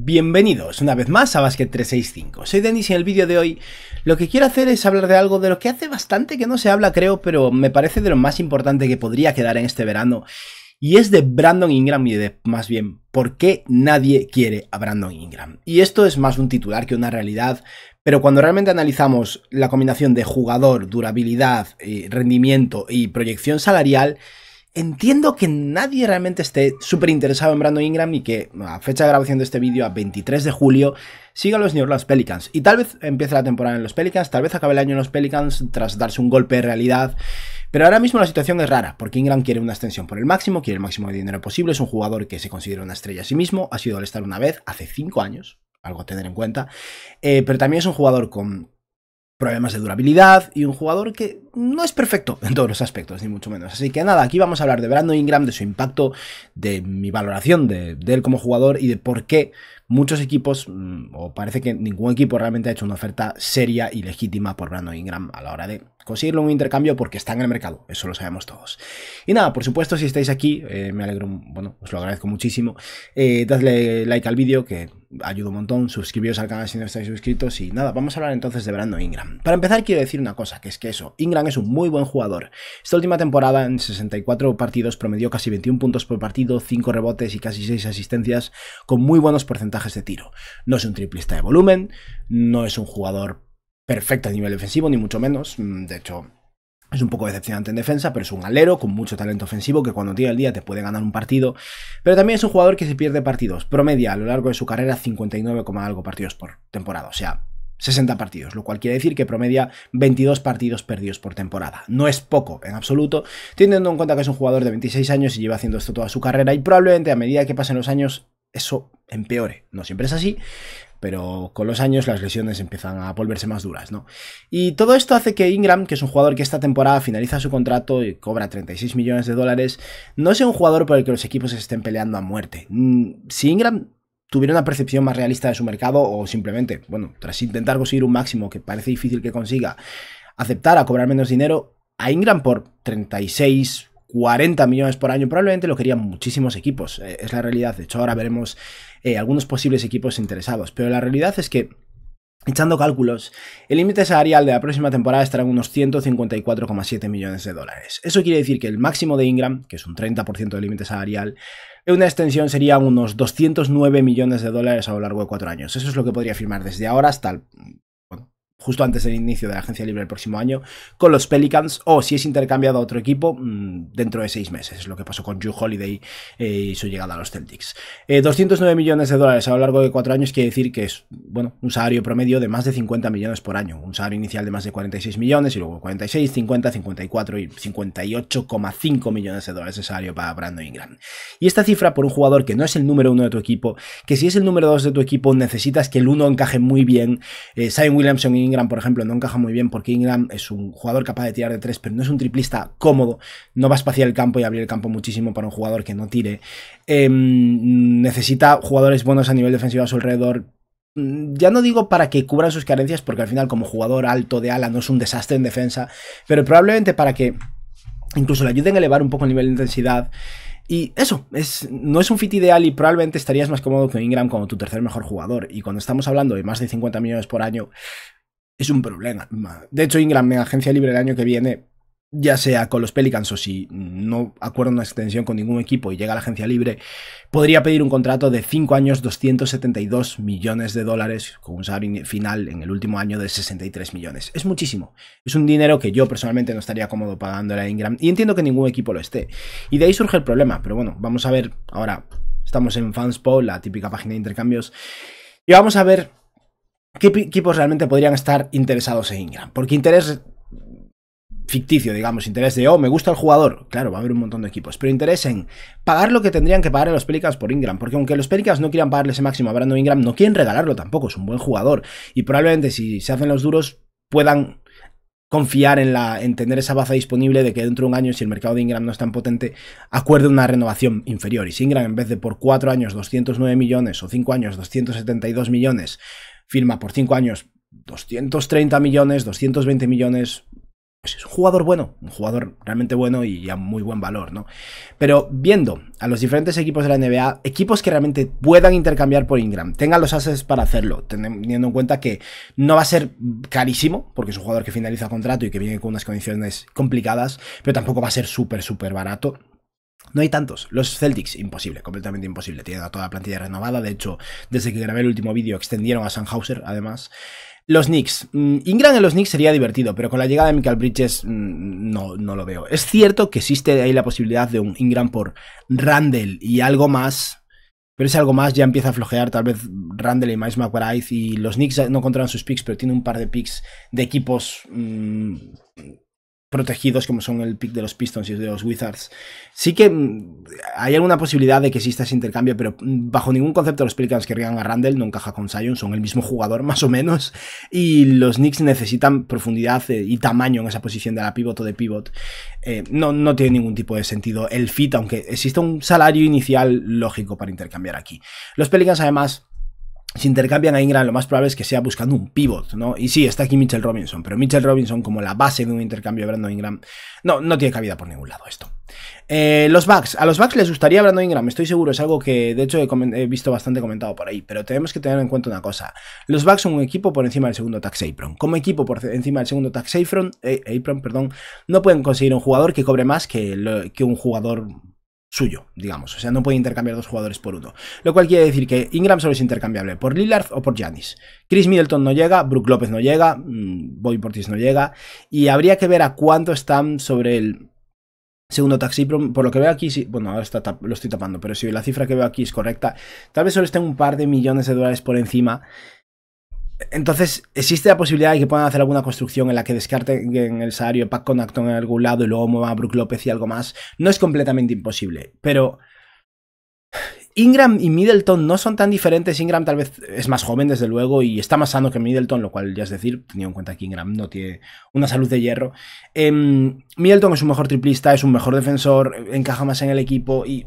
Bienvenidos una vez más a Basket 365. Soy Denis y en el vídeo de hoy lo que quiero hacer es hablar de algo de lo que hace bastante que no se habla, creo, pero me parece de lo más importante que podría quedar en este verano. Y es de Brandon Ingram y de, más bien, ¿por qué nadie quiere a Brandon Ingram? Y esto es más un titular que una realidad, pero cuando realmente analizamos la combinación de jugador, durabilidad, eh, rendimiento y proyección salarial, Entiendo que nadie realmente esté súper interesado en Brando Ingram y que a fecha de grabación de este vídeo, a 23 de julio, siga los New Orleans Pelicans. Y tal vez empiece la temporada en los Pelicans, tal vez acabe el año en los Pelicans tras darse un golpe de realidad. Pero ahora mismo la situación es rara, porque Ingram quiere una extensión por el máximo, quiere el máximo de dinero posible, es un jugador que se considera una estrella a sí mismo, ha sido al estar una vez, hace 5 años, algo a tener en cuenta, eh, pero también es un jugador con problemas de durabilidad y un jugador que no es perfecto en todos los aspectos, ni mucho menos. Así que nada, aquí vamos a hablar de Brandon Ingram, de su impacto, de mi valoración de, él como jugador y de por qué muchos equipos, mm, o parece que ningún equipo realmente ha hecho una oferta seria y legítima por Brandon Ingram a la hora de conseguirlo un intercambio porque está en el mercado, eso lo sabemos todos. Y nada, por supuesto, si estáis aquí, eh, me alegro, bueno, os lo agradezco muchísimo. Eh, dadle like al vídeo que ayuda un montón, suscribíos al canal si no estáis suscritos y nada, vamos a hablar entonces de Brandon Ingram. Para empezar quiero decir una cosa, que es que eso, Ingram es un muy buen jugador. Esta última temporada, en 64 partidos, promedió casi 21 puntos por partido, 5 rebotes y casi 6 asistencias, con muy buenos porcentajes de tiro. No es un triplista de volumen, no es un jugador perfecto a nivel defensivo, ni mucho menos. Mm, de hecho, es un poco decepcionante en defensa, pero es un alero con mucho talento ofensivo que cuando tiene el día te puede ganar un partido. Pero también es un jugador que se pierde partidos. Promedia a lo largo de su carrera 59, algo partidos por temporada. O sea, 60 partidos, lo cual quiere decir que promedia 22 partidos perdidos por temporada. No es poco en absoluto, teniendo en cuenta que es un jugador de 26 años y lleva haciendo esto toda su carrera y probablemente a medida que pasen los años eso empeore. No siempre es así, pero con los años las lesiones empiezan a volverse más duras, ¿no? Y todo esto hace que Ingram, que es un jugador que esta temporada finaliza su contrato y cobra 36 millones de dólares, no sea un jugador por el que los equipos estén peleando a muerte. Mm, si Ingram tuviera una percepción más realista de su mercado o simplemente, bueno, tras intentar conseguir un máximo que parece difícil que consiga, aceptar a cobrar menos dinero, a Ingram por 36, 40 millones por año probablemente lo querían muchísimos equipos, eh, es la realidad, de hecho ahora veremos eh, algunos posibles equipos interesados, pero la realidad es que Echando cálculos, el límite salarial de la próxima temporada estará en unos 154,7 millones de dólares. Eso quiere decir que el máximo de Ingram, que es un 30% del límite salarial, en una extensión sería unos 209 millones de dólares a lo largo de cuatro años. Eso es lo que podría firmar desde ahora hasta el justo antes del inicio de la agencia libre el próximo año con los Pelicans o si es intercambiado a otro equipo mm, dentro de seis meses. Es lo que pasó con Drew Holiday eh, y su llegada a los Celtics. 209 eh, millones de dólares a lo largo de cuatro años quiere decir que es bueno, un salario promedio de más de 50 millones por año. Un salario inicial de más de 46 millones y luego 46, 50, 54 y 58,5 millones de dólares de salario para Brandon Ingram. Y esta cifra por un jugador que no es el número uno de tu equipo, que si es el número dos de tu equipo necesitas que el uno encaje muy bien. Simon eh, Williamson y Ingram, por ejemplo, no encaja muy bien porque Ingram es un jugador capaz de tirar de tres, pero no es un triplista cómodo. No va a espaciar el campo y abrir el campo muchísimo para un jugador que no tire. Em, necesita jugadores buenos a nivel defensivo a su alrededor, mm, ya no digo para que cubran sus carencias, porque al final como jugador alto de ala no es un desastre en defensa, pero probablemente para que incluso le ayuden a elevar un poco el nivel de intensidad. Y eso, es, no es un fit ideal y probablemente estarías más cómodo con Ingram como tu tercer mejor jugador. Y cuando estamos hablando de más de 50 millones por año, es un problema. De hecho, Ingram en agencia libre el año que viene, ya sea con los Pelicans o si no acuerda una extensión con ningún equipo y llega a la agencia libre, podría pedir un contrato de 5 años, 272 millones de dólares, con un salario final en el último año de 63 millones. Es muchísimo. Es un dinero que yo personalmente no estaría cómodo pagándole a Ingram y entiendo que ningún equipo lo esté. Y de ahí surge el problema, pero bueno, vamos a ver ahora. Estamos en Fanspo, la típica página de intercambios. Y vamos a ver ¿Qué equipos realmente podrían estar interesados en Ingram? Porque interés ficticio, digamos, interés de, oh, me gusta el jugador. Claro, va a haber un montón de equipos, pero interés en pagar lo que tendrían que pagar los Pelicans por Ingram, porque aunque los Pelicans no quieran pagarle ese máximo a Brandon Ingram, no quieren regalarlo tampoco, es un buen jugador. Y probablemente si se hacen los duros, puedan confiar en, la, en tener esa baza disponible de que dentro de un año, si el mercado de Ingram no es tan potente, acuerde una renovación inferior. Y si Ingram, en vez de por 4 años 209 millones o 5 años 272 millones, firma por 5 años 230 millones, 220 millones. Pues es un jugador bueno, un jugador realmente bueno y a muy buen valor, ¿no? Pero viendo a los diferentes equipos de la NBA, equipos que realmente puedan intercambiar por Ingram, tengan los assets para hacerlo, teniendo en cuenta que no va a ser carísimo, porque es un jugador que finaliza contrato y que viene con unas condiciones complicadas, pero tampoco va a ser súper, súper barato. No hay tantos. Los Celtics, imposible, completamente imposible. Tienen toda la plantilla renovada. De hecho, desde que grabé el último vídeo extendieron a Sandhauser, además. Los Knicks. Mm, Ingram en los Knicks sería divertido, pero con la llegada de Michael Bridges mm, no, no lo veo. Es cierto que existe ahí la posibilidad de un Ingram por Randall y algo más. Pero ese algo más, ya empieza a flojear tal vez Randall y Miles McBride. Y los Knicks no controlan sus picks, pero tiene un par de picks de equipos mm, protegidos como son el pick de los Pistons y de los Wizards. Sí que mm, hay alguna posibilidad de que exista ese intercambio, pero mm, bajo ningún concepto los Pelicans querrían a Randall, no encaja con Sion, son el mismo jugador más o menos, y los Knicks necesitan profundidad eh, y tamaño en esa posición de la pivot o de pivot. Eh, no, no tiene ningún tipo de sentido el fit, aunque exista un salario inicial lógico para intercambiar aquí. Los Pelicans además si intercambian a Ingram, lo más probable es que sea buscando un pivot, ¿no? Y sí, está aquí Mitchell Robinson, pero Mitchell Robinson como la base de un intercambio de Brandon Ingram, no, no tiene cabida por ningún lado esto. Eh, los Bucks, a los Bucks les gustaría Brandon Ingram, estoy seguro, es algo que de hecho he, visto bastante comentado por ahí, pero tenemos que tener en cuenta una cosa, los Bucks son un equipo por encima del segundo Tax Apron, como equipo por encima del segundo Tax eh, Apron, perdón, no pueden conseguir un jugador que cobre más que un jugador suyo, digamos. O sea, no puede intercambiar dos jugadores por uno. Lo cual quiere decir que Ingram solo es intercambiable por Lillard o por Janis. Chris Middleton no llega, Brook López no llega, mm, Boy Portis no llega. Y habría que ver a cuánto están sobre el segundo taxi. Por lo que veo aquí, sí, bueno, ahora lo estoy tapando, pero si la cifra que veo aquí es correcta, tal vez solo estén un par de millones de dólares por encima entonces, ¿existe la posibilidad de que puedan hacer alguna construcción en la que descarten en el salario Pac con Acton en algún lado y luego muevan a Brook López y algo más? No es completamente imposible, pero. Ingram y Middleton no son tan diferentes. Ingram tal vez es más joven, desde luego, y está más sano que Middleton, lo cual ya es decir, teniendo en cuenta que Ingram no tiene una salud de hierro. Em, Middleton es un mejor triplista, es un mejor defensor, encaja más en el equipo y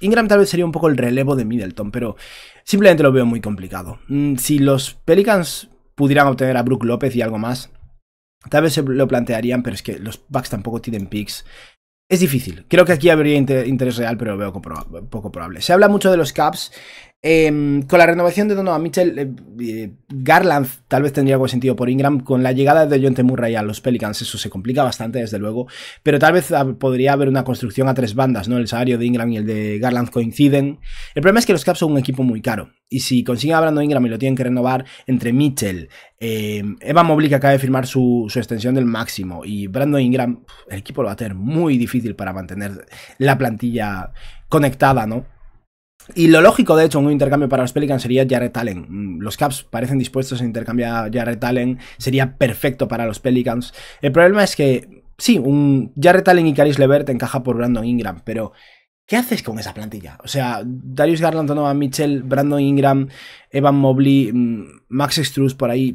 Ingram tal vez sería un poco el relevo de Middleton, pero simplemente lo veo muy complicado. Mm, si los Pelicans pudieran obtener a Brook López y algo más, tal vez se lo plantearían, pero es que los Bucks tampoco tienen picks. Es difícil. Creo que aquí habría interés real, pero lo veo poco probable. Se habla mucho de los Caps. Em, con la renovación de Donovan Mitchell, eh, eh, Garland tal vez tendría algún sentido por Ingram. Con la llegada de John T. a los Pelicans, eso se complica bastante, desde luego. Pero tal vez ah, podría haber una construcción a tres bandas, ¿no? El salario de Ingram y el de Garland coinciden. El problema es que los Caps son un equipo muy caro. Y si consiguen a Brandon Ingram y lo tienen que renovar entre Mitchell, em, Eva Mobley que acaba de firmar su, su extensión del máximo, y Brandon Ingram, el equipo lo va a tener muy difícil para mantener la plantilla conectada, ¿no? Y lo lógico, de hecho, un intercambio para los Pelicans sería Jared Allen. Mm, los Caps parecen dispuestos a intercambiar a Sería perfecto para los Pelicans. El problema es que, sí, un Jarrett Allen y Caris Levert encaja por Brandon Ingram, pero ¿qué haces con esa plantilla? O sea, Darius Garland, Donovan Mitchell, Brandon Ingram, Evan Mobley, mm, Max Struz por ahí.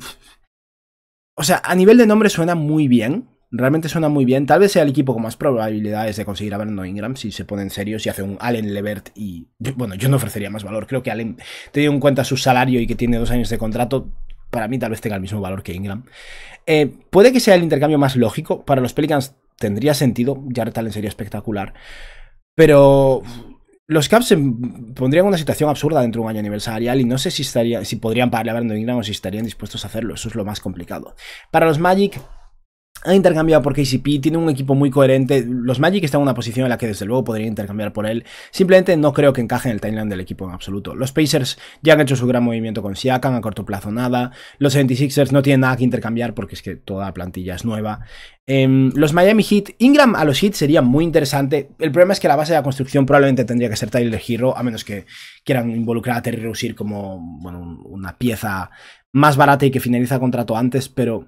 O sea, a nivel de nombre suena muy bien, realmente suena muy bien. Tal vez sea el equipo con más probabilidades de conseguir a Brandon Ingram si se pone en serio, si hace un Allen Levert y. Bueno, yo no ofrecería más valor. Creo que Allen, teniendo en cuenta su salario y que tiene dos años de contrato, para mí tal vez tenga el mismo valor que Ingram. Eh, puede que sea el intercambio más lógico. Para los Pelicans tendría sentido. Jared Allen sería espectacular. Pero los Caps pondrían una situación absurda dentro de un año aniversarial y no sé si, estaría, si podrían pagarle a Brandon Ingram o si estarían dispuestos a hacerlo. Eso es lo más complicado. Para los Magic, ha intercambiado por KCP, tiene un equipo muy coherente. Los Magic están en una posición en la que desde luego podrían intercambiar por él. Simplemente no creo que encaje en el timeline del equipo en absoluto. Los Pacers ya han hecho su gran movimiento con Siakam, a corto plazo nada. Los 76ers no tienen nada que intercambiar porque es que toda la plantilla es nueva. Em, los Miami Heat, Ingram a los Heat sería muy interesante. El problema es que la base de la construcción probablemente tendría que ser Tyler Hero, a menos que quieran involucrar a Terry Rozier como bueno, una pieza más barata y que finaliza contrato antes, pero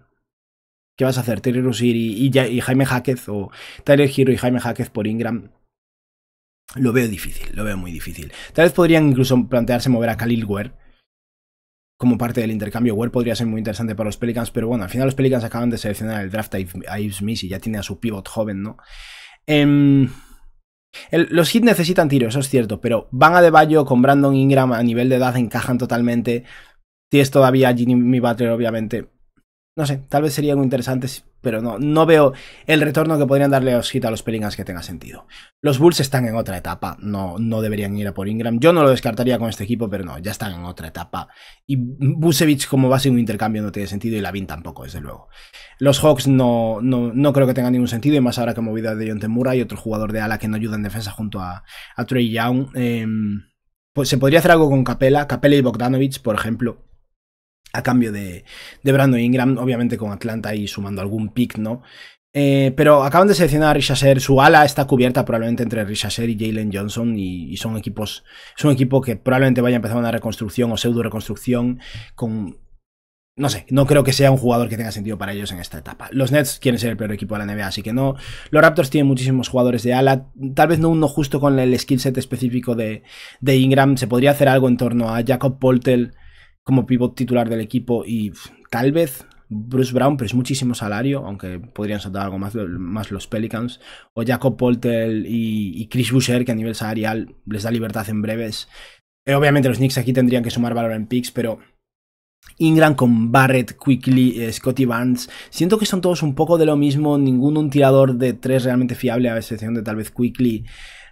¿Qué vas a hacer? Terry Rusir y, Jaime Hackett o Tyler Hero y Jaime Hackett por Ingram. Lo veo difícil, lo veo muy difícil. Tal vez podrían incluso plantearse mover a Khalil Ware como parte del intercambio. Ware podría ser muy interesante para los Pelicans, pero bueno, al final los Pelicans acaban de seleccionar el draft a Ives Smith y ya tiene a su pivot joven, ¿no? Em, los Heat necesitan tiro, eso es cierto, pero Van a Bayo con Brandon Ingram a nivel de edad encajan totalmente. Tienes todavía a Jimmy Butler, obviamente. No sé, tal vez sería muy interesante, pero no, no veo el retorno que podrían darle a los a los Pelicans que tenga sentido. Los Bulls están en otra etapa, no, no deberían ir a por Ingram. Yo no lo descartaría con este equipo, pero no, ya están en otra etapa. Y Busevic, como base en un intercambio no tiene sentido y la Lavin tampoco, desde luego. Los Hawks no, no, no creo que tengan ningún sentido, y más ahora que movida de John Temura y otro jugador de ala que no ayuda en defensa junto a, Trey Young. Em, pues se podría hacer algo con Capela, Capela y Bogdanovich, por ejemplo a cambio de, de Brandon Ingram, obviamente con Atlanta y sumando algún pick, ¿no? Eh, pero acaban de seleccionar a Richasher, su ala está cubierta probablemente entre Richasher y Jalen Johnson y, son equipos, es un equipo que probablemente vaya a empezar una reconstrucción o pseudo reconstrucción con... No sé, no creo que sea un jugador que tenga sentido para ellos en esta etapa. Los Nets quieren ser el peor equipo de la NBA, así que no. Los Raptors tienen muchísimos jugadores de ala, tal vez no uno justo con el skill set específico de, de Ingram. Se podría hacer algo en torno a Jacob Poltel, como pivot titular del equipo y tal vez Bruce Brown, pero es muchísimo salario, aunque podrían saltar algo más, más los Pelicans, o Jacob Poltel y, Chris Boucher, que a nivel salarial les da libertad en breves. Eh, obviamente los Knicks aquí tendrían que sumar valor en picks, pero Ingram con Barrett, Quickly, eh, Scottie Scotty Barnes. Siento que son todos un poco de lo mismo. Ninguno un tirador de tres realmente fiable, a excepción de tal vez Quickly.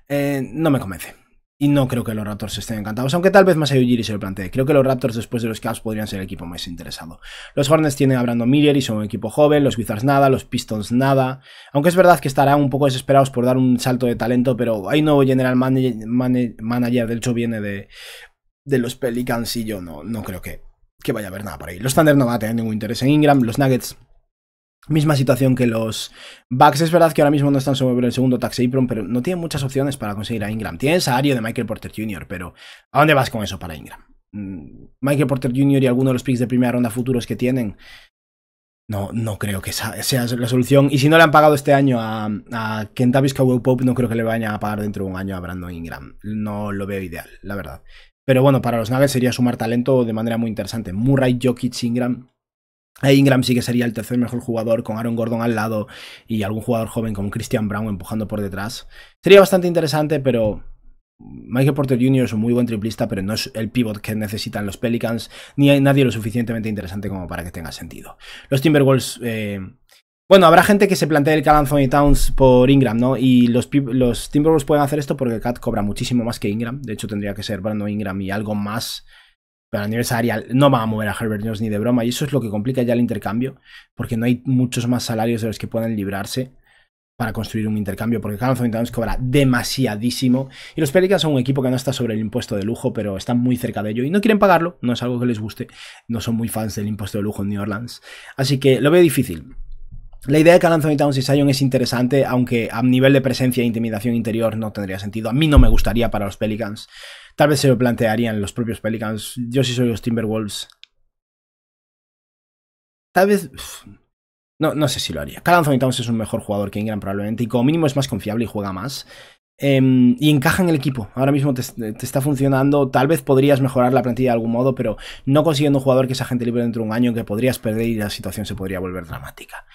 Eh, no me convence. Y no creo que los Raptors estén encantados, aunque tal vez más a Ujiri se lo plantee. Creo que los Raptors después de los Cavs podrían ser el equipo más interesado. Los Hornets tienen a Brandon Miller y son un equipo joven, los Wizards nada, los Pistons nada. Aunque es verdad que estarán un poco desesperados por dar un salto de talento, pero hay nuevo general manager, del de hecho viene de, de los Pelicans y yo no, no creo que, que vaya a haber nada por ahí. Los Thunder no van a tener ningún interés en Ingram, los Nuggets Misma situación que los Bucks. Es verdad que ahora mismo no están sobre el segundo tax apron, pero no tienen muchas opciones para conseguir a Ingram. Tienen salario de Michael Porter Jr., pero ¿a dónde vas con eso para Ingram? Mm, Michael Porter Jr. y alguno de los picks de primera ronda futuros que tienen. No, no creo que sea, la solución. Y si no le han pagado este año a, a Kentavis Pope, no creo que le vayan a pagar dentro de un año a Brandon Ingram. No lo veo ideal, la verdad. Pero bueno, para los Nuggets sería sumar talento de manera muy interesante. Murray, Jokic, Ingram Ingram sí que sería el tercer mejor jugador con Aaron Gordon al lado y algún jugador joven como Christian Brown empujando por detrás. Sería bastante interesante, pero Michael Porter Jr. es un muy buen triplista, pero no es el pivot que necesitan los Pelicans, ni hay nadie lo suficientemente interesante como para que tenga sentido. Los Timberwolves... Eh, bueno, habrá gente que se plantee el Calan Towns por Ingram, ¿no? Y los, Timberwolves pueden hacer esto porque Kat cobra muchísimo más que Ingram. De hecho, tendría que ser Brandon Ingram y algo más pero a nivel salarial no va a mover a Herbert Jones ni de broma. Y eso es lo que complica ya el intercambio, porque no hay muchos más salarios de los que puedan librarse para construir un intercambio, porque Duty Towns cobra demasiadísimo. Y los Pelicans son un equipo que no está sobre el impuesto de lujo, pero están muy cerca de ello y no quieren pagarlo, no es algo que les guste. No son muy fans del impuesto de lujo en New Orleans. Así que lo veo difícil. La idea de Carl Anthony Towns y Sion es interesante, aunque a nivel de presencia e intimidación interior no tendría sentido. A mí no me gustaría para los Pelicans. Tal vez se lo plantearían los propios Pelicans. Yo sí soy los Timberwolves. Tal vez... No, no sé si lo haría. Carl Anthony Towns es un mejor jugador que Ingram probablemente y como mínimo es más confiable y juega más. Em, y encaja en el equipo. Ahora mismo te, está funcionando. Tal vez podrías mejorar la plantilla de algún modo, pero no consiguiendo un jugador que sea gente libre dentro de un año que podrías perder y la situación se podría volver dramática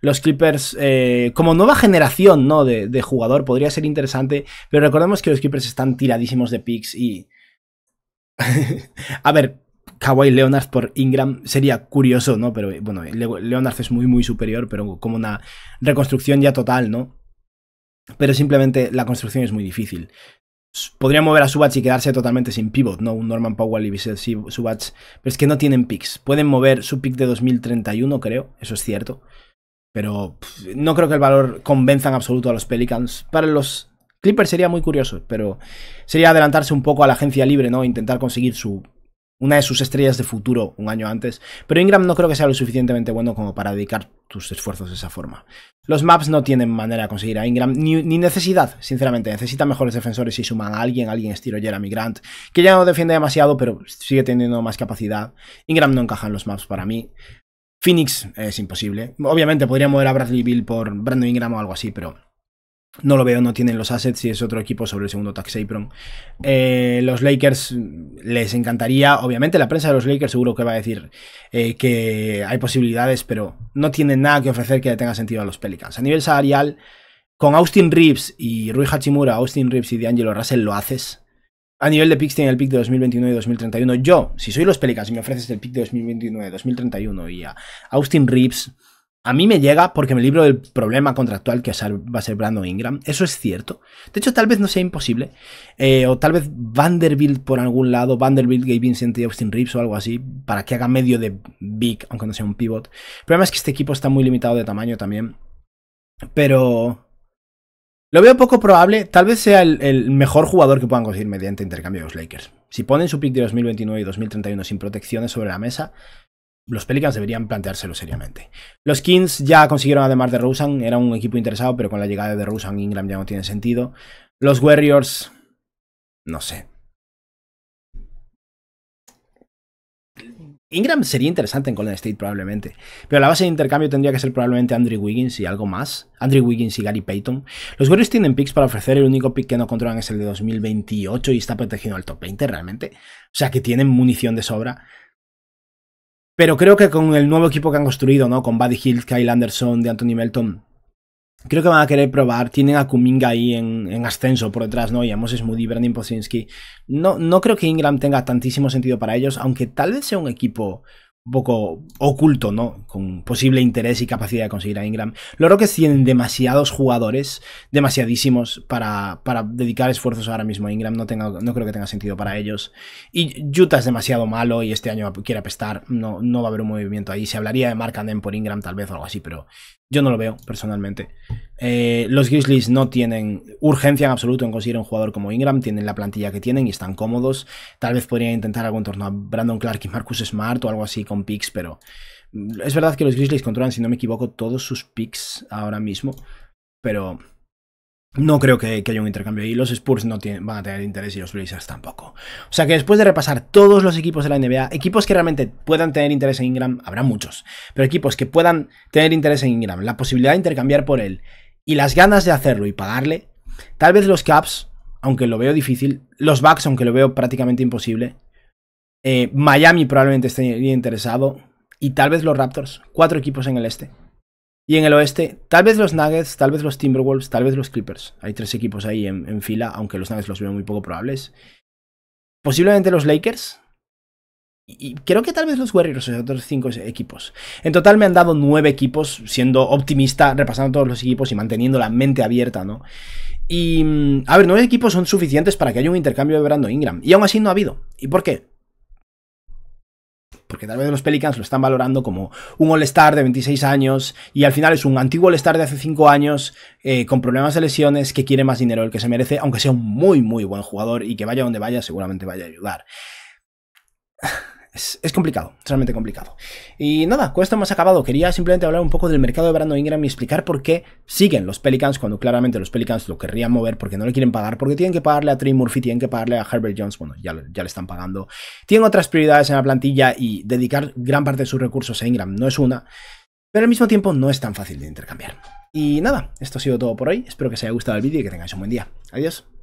los Clippers eh, como nueva generación ¿no? De, jugador podría ser interesante, pero recordemos que los Clippers están tiradísimos de picks y... a ver, Kawhi Leonard por Ingram sería curioso, ¿no? Pero eh, bueno, eh, Leonard es muy, muy superior, pero como una reconstrucción ya total, ¿no? Pero simplemente la construcción es muy difícil. Podría mover a Subach y quedarse totalmente sin pivot, ¿no? Un Norman Powell y Bissell Subach. Pero es que no tienen picks. Pueden mover su pick de 2031, creo. Eso es cierto. Pero no creo que el valor convenza en absoluto a los Pelicans. Para los Clippers sería muy curioso, pero sería adelantarse un poco a la agencia libre, ¿no? Intentar conseguir su una de sus estrellas de futuro un año antes, pero Ingram no creo que sea lo suficientemente bueno como para dedicar tus esfuerzos de esa forma. Los maps no tienen manera de conseguir a Ingram, ni, necesidad, sinceramente. necesita mejores defensores si suman a alguien, alguien estilo Jeremy Grant, que ya no defiende demasiado, pero sigue teniendo más capacidad. Ingram no encaja en los maps para mí. Phoenix es imposible. Obviamente podría mover a Bradley Bill por Brandon Ingram o algo así, pero no lo veo, no tienen los assets y es otro equipo sobre el segundo Tax eh, los Lakers les encantaría, obviamente la prensa de los Lakers seguro que va a decir eh, que hay posibilidades, pero no tienen nada que ofrecer que le tenga sentido a los Pelicans. A nivel salarial, con Austin Reeves y Rui Hachimura, Austin Reeves y D'Angelo Russell lo haces, a nivel de picks tiene el pick de 2021 y 2031. Yo, si soy los Pelicans y me ofreces el pick de 2029, 2031 y a Austin Reeves, a mí me llega porque me libro del problema contractual que va a ser Brandon Ingram. Eso es cierto. De hecho, tal vez no sea imposible. Eh, o tal vez Vanderbilt por algún lado, Vanderbilt, Gabe Vincent y Austin Reeves o algo así, para que haga medio de big, aunque no sea un pivot. El problema es que este equipo está muy limitado de tamaño también. Pero lo veo poco probable, tal vez sea el, mejor jugador que puedan conseguir mediante intercambio de los Lakers. Si ponen su pick de 2029 y 2031 sin protecciones sobre la mesa, los Pelicans deberían planteárselo seriamente. Los Kings ya consiguieron además de Rusan, era un equipo interesado, pero con la llegada de Rusan, Ingram ya no tiene sentido. Los Warriors, no sé. Ingram sería interesante en Golden State probablemente, pero la base de intercambio tendría que ser probablemente Andrew Wiggins y algo más. Andrew Wiggins y Gary Payton. Los Warriors tienen picks para ofrecer, el único pick que no controlan es el de 2028 y está protegido al top 20 realmente. O sea que tienen munición de sobra. Pero creo que con el nuevo equipo que han construido, ¿no? Con Buddy Hill, Kyle Anderson, de Anthony Melton, Creo que van a querer probar. Tienen a Kuminga ahí en, ascenso por detrás, ¿no? Y a Moses Moody, Brandon Posinski. No, no creo que Ingram tenga tantísimo sentido para ellos, aunque tal vez sea un equipo un poco oculto, ¿no? Con posible interés y capacidad de conseguir a Ingram. Los que tienen demasiados jugadores, demasiadísimos, para, para dedicar esfuerzos ahora mismo a Ingram. No, tenga, no creo que tenga sentido para ellos. Y Utah es demasiado malo y este año quiere apestar. No, no va a haber un movimiento ahí. Se hablaría de Mark por Ingram, tal vez, o algo así, pero yo no lo veo, personalmente. Eh, los Grizzlies no tienen urgencia en absoluto en conseguir un jugador como Ingram, tienen la plantilla que tienen y están cómodos. Tal vez podrían intentar algo en torno a Brandon Clark y Marcus Smart o algo así con picks, pero mm, es verdad que los Grizzlies controlan, si no me equivoco, todos sus picks ahora mismo, pero no creo que, haya un intercambio y los Spurs no van a tener interés y los Blazers tampoco. O sea que después de repasar todos los equipos de la NBA, equipos que realmente puedan tener interés en Ingram, habrá muchos, pero equipos que puedan tener interés en Ingram, la posibilidad de intercambiar por él y las ganas de hacerlo y pagarle, tal vez los Caps, aunque lo veo difícil, los Bucks, aunque lo veo prácticamente imposible, eh, Miami probablemente esté interesado y tal vez los Raptors, cuatro equipos en el este. Y en el oeste, tal vez los Nuggets, tal vez los Timberwolves, tal vez los Clippers. Hay tres equipos ahí en, fila, aunque los Nuggets los veo muy poco probables. Posiblemente los Lakers. Y creo que tal vez los Warriors, los otros cinco equipos. En total me han dado nueve equipos, siendo optimista, repasando todos los equipos y manteniendo la mente abierta, ¿no? Y, mm, a ver, nueve equipos son suficientes para que haya un intercambio de Brandon Ingram. Y aún así no ha habido. ¿Y por qué? porque tal vez los Pelicans lo están valorando como un All-Star de 26 años y al final es un antiguo All-Star de hace 5 años eh, con problemas de lesiones que quiere más dinero del que se merece, aunque sea un muy, muy buen jugador y que vaya donde vaya seguramente vaya a ayudar es, es, complicado, realmente complicado. Y nada, con esto hemos acabado. Quería simplemente hablar un poco del mercado de Brandon Ingram y explicar por qué siguen los Pelicans cuando claramente los Pelicans lo querrían mover porque no le quieren pagar, porque tienen que pagarle a Trey Murphy, tienen que pagarle a Herbert Jones, bueno, ya, ya le están pagando. Tienen otras prioridades en la plantilla y dedicar gran parte de sus recursos a Ingram no es una, pero al mismo tiempo no es tan fácil de intercambiar. Y nada, esto ha sido todo por hoy. Espero que os haya gustado el vídeo y que tengáis un buen día. Adiós.